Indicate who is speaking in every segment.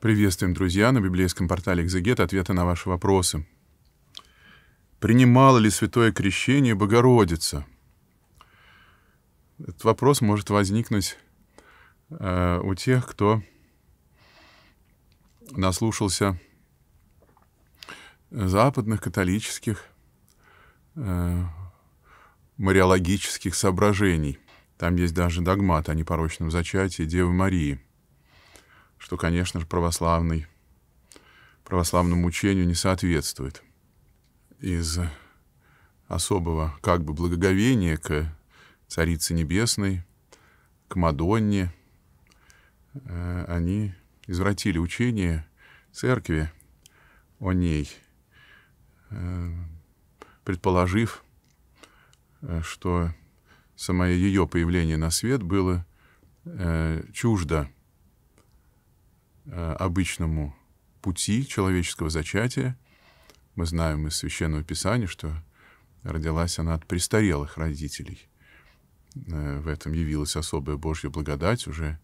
Speaker 1: Приветствуем, друзья, на библейском портале «Экзегет» ответы на ваши вопросы. Принимала ли святое крещение Богородица? Этот вопрос может возникнуть э, у тех, кто наслушался западных католических э, мариологических соображений. Там есть даже догмат о непорочном зачатии Девы Марии – что, конечно же, православный, православному учению не соответствует. Из особого как бы благоговения к Царице Небесной, к Мадонне, э, они извратили учение церкви о ней, э, предположив, э, что самое ее появление на свет было чуждо Э, обычному пути человеческого зачатия. Мы знаем из Священного Писания, что родилась она от престарелых родителей. Э, в этом явилась особая Божья благодать, уже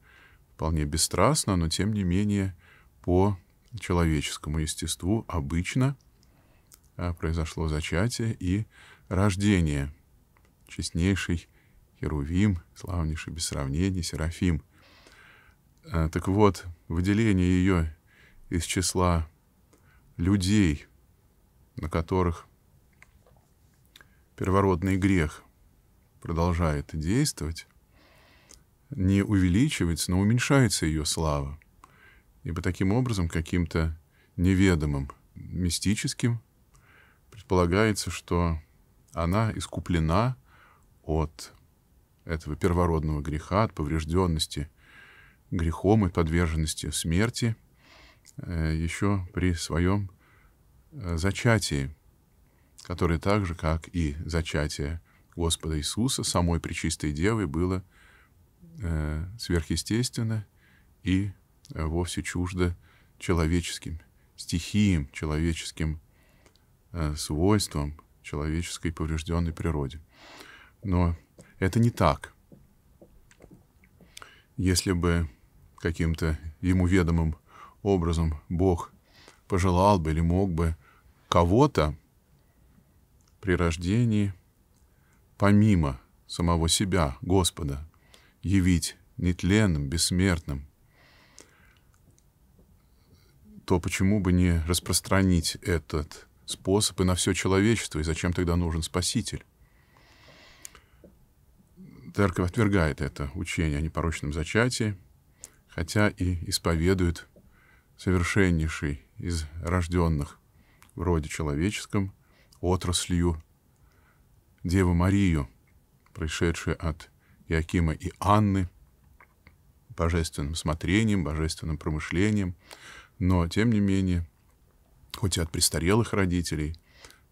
Speaker 1: вполне бесстрастно, но тем не менее по человеческому естеству обычно э, произошло зачатие и рождение. Честнейший Херувим, славнейший без сравнения Серафим – Э, так вот, выделение ее из числа людей, на которых первородный грех продолжает действовать, не увеличивается, но уменьшается ее слава. Ибо таким образом, каким-то неведомым, мистическим, предполагается, что она искуплена от этого первородного греха, от поврежденности – грехом и подверженностью смерти э, еще при своем э, зачатии, которое так же, как и зачатие Господа Иисуса, самой Пречистой Девы, было э, сверхъестественно и вовсе чуждо человеческим стихиям, человеческим свойствам, человеческой поврежденной природе. Но это не так если бы каким-то ему ведомым образом Бог пожелал бы или мог бы кого-то при рождении помимо самого себя, Господа, явить нетленным, бессмертным, то почему бы не распространить этот способ и на все человечество, и зачем тогда нужен Спаситель? церковь отвергает это учение о непорочном зачатии, хотя и исповедует совершеннейший из рожденных в роде человеческом отраслью Деву Марию, происшедшую от Иакима и Анны, божественным смотрением, божественным промышлением, но, тем не менее, хоть и от престарелых родителей,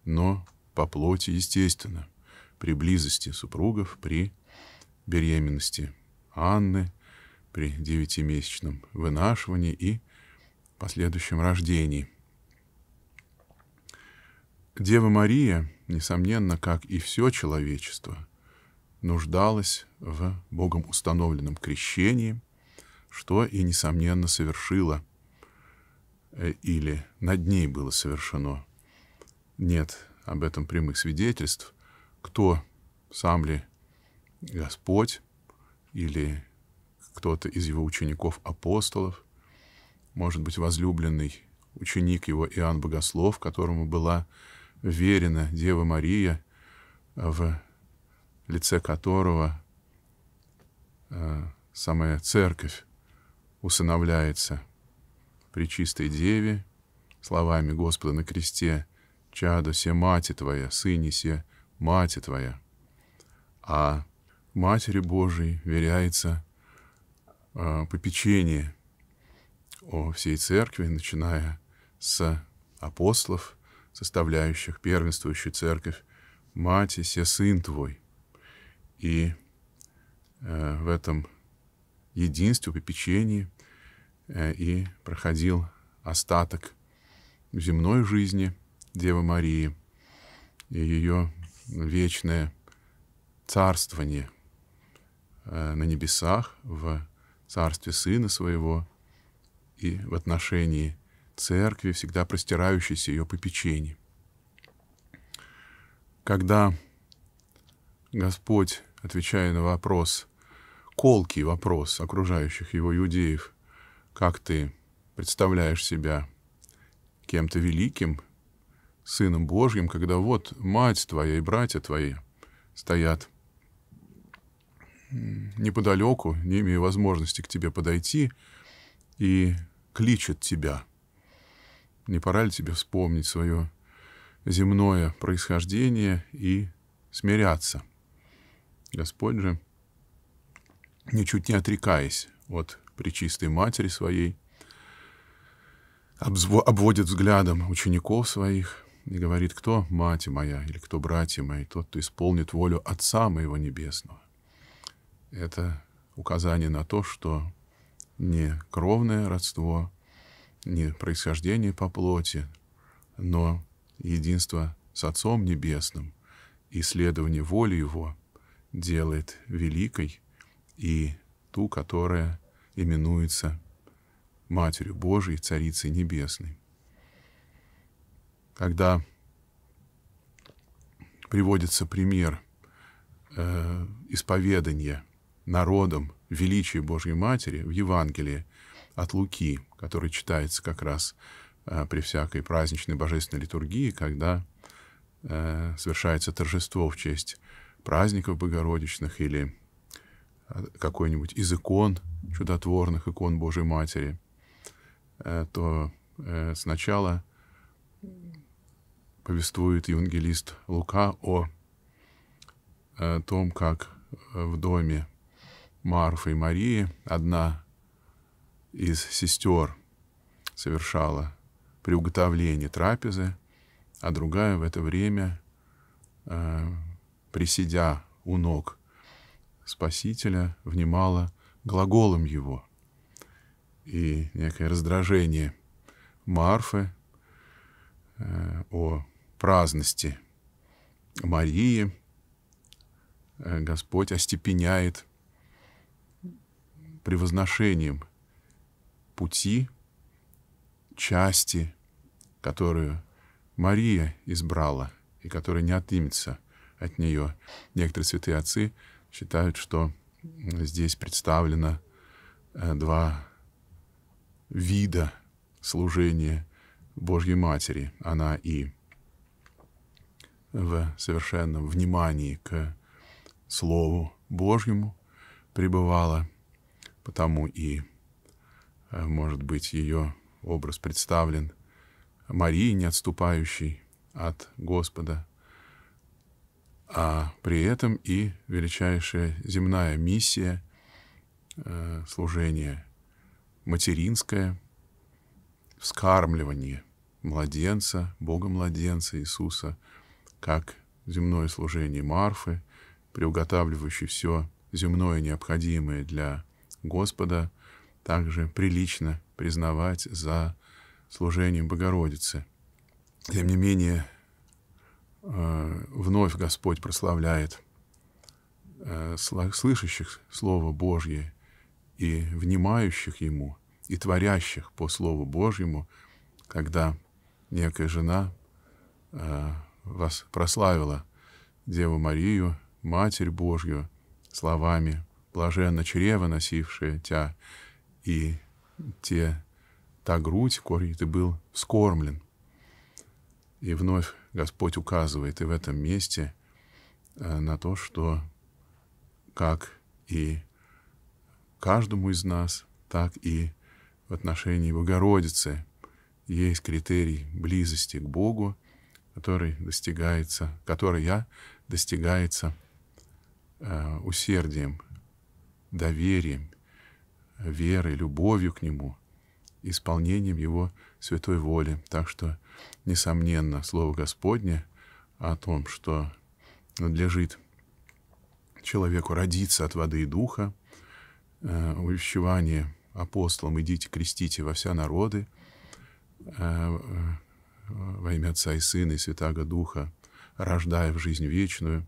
Speaker 1: но по плоти, естественно, при близости супругов, при беременности Анны при девятимесячном вынашивании и последующем рождении. Дева Мария, несомненно, как и все человечество, нуждалась в Богом установленном крещении, что и, несомненно, совершила э, или над ней было совершено. Нет об этом прямых свидетельств, кто сам ли Господь или кто-то из его учеников-апостолов, может быть, возлюбленный ученик его Иоанн Богослов, которому была верена Дева Мария, в лице которого э, самая церковь усыновляется при чистой деве, словами Господа на кресте, «Чадо се мати твоя, сыне се мати твоя». А Матери Божией веряется э, попечение о всей церкви, начиная с апостолов, составляющих первенствующую церковь, «Мать и се сын твой». И э, в этом единстве, попечении э, и проходил остаток земной жизни Девы Марии и ее вечное царствование Э, на небесах, в Царстве Сына Своего и в отношении Церкви, всегда простирающейся ее попечением. Когда Господь, отвечая на вопрос, колкий вопрос окружающих его иудеев, как ты представляешь себя кем-то великим, Сыном Божьим, когда вот мать твоя и братья твои стоят неподалеку, не имея возможности к тебе подойти, и кличет тебя. Не пора ли тебе вспомнить свое земное происхождение и смиряться? Господь же, ничуть не отрекаясь от Пречистой Матери Своей, обводит взглядом учеников своих и говорит, кто мать моя или кто братья мои, тот, кто исполнит волю Отца моего Небесного это указание на то, что не кровное родство, не происхождение по плоти, но единство с Отцом Небесным и следование воли Его делает великой и ту, которая именуется Матерью Божией, Царицей Небесной. Когда приводится пример э, исповедания – народом величие Божьей Матери в Евангелии от Луки, который читается как раз э, при всякой праздничной божественной литургии, когда э, совершается торжество в честь праздников богородичных или э, какой-нибудь из икон, чудотворных икон Божьей Матери, э, то э, сначала повествует евангелист Лука о том, как в доме Марфы и Марии, одна из сестер совершала приуготовление трапезы, а другая в это время, э, присидя у ног Спасителя, внимала глаголом его. И некое раздражение Марфы э, о праздности Марии э, – Господь остепеняет превозношением пути, части, которую Мария избрала и которая не отнимется от нее. Некоторые святые отцы считают, что здесь представлено э, два вида служения Божьей Матери. Она и в совершенном внимании к Слову Божьему пребывала, потому и, э, может быть, ее образ представлен Марии, не отступающей от Господа, а при этом и величайшая земная миссия э, служение материнское, вскармливание младенца, Бога-младенца Иисуса, как земное служение Марфы, приуготавливающей все земное необходимое для Господа также прилично признавать за служением Богородицы. Тем не менее, э, вновь Господь прославляет э, слышащих Слово Божье и внимающих Ему, и творящих по Слову Божьему, когда некая жена э, вас прославила Деву Марию, Матерь Божью, словами блаженно чрево, носившее тебя, и те, та грудь, коей ты был скормлен. И вновь Господь указывает и в этом месте э, на то, что как и каждому из нас, так и в отношении Богородицы есть критерий близости к Богу, который достигается, который я достигается э, усердием доверием, верой, любовью к Нему, исполнением Его святой воли. Так что, несомненно, Слово Господне о том, что надлежит человеку родиться от воды и духа, э, увещевание апостолам «идите, крестите во все народы», э, э, во имя Отца и Сына и Святаго Духа, рождая в жизнь вечную,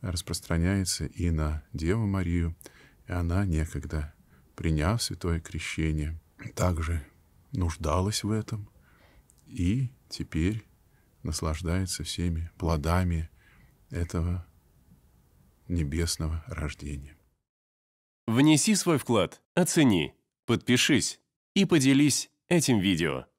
Speaker 1: распространяется и на Деву Марию, и она некогда, приняв святое крещение, также нуждалась в этом и теперь наслаждается всеми плодами этого небесного рождения. Внеси свой вклад, оцени, подпишись и поделись этим видео.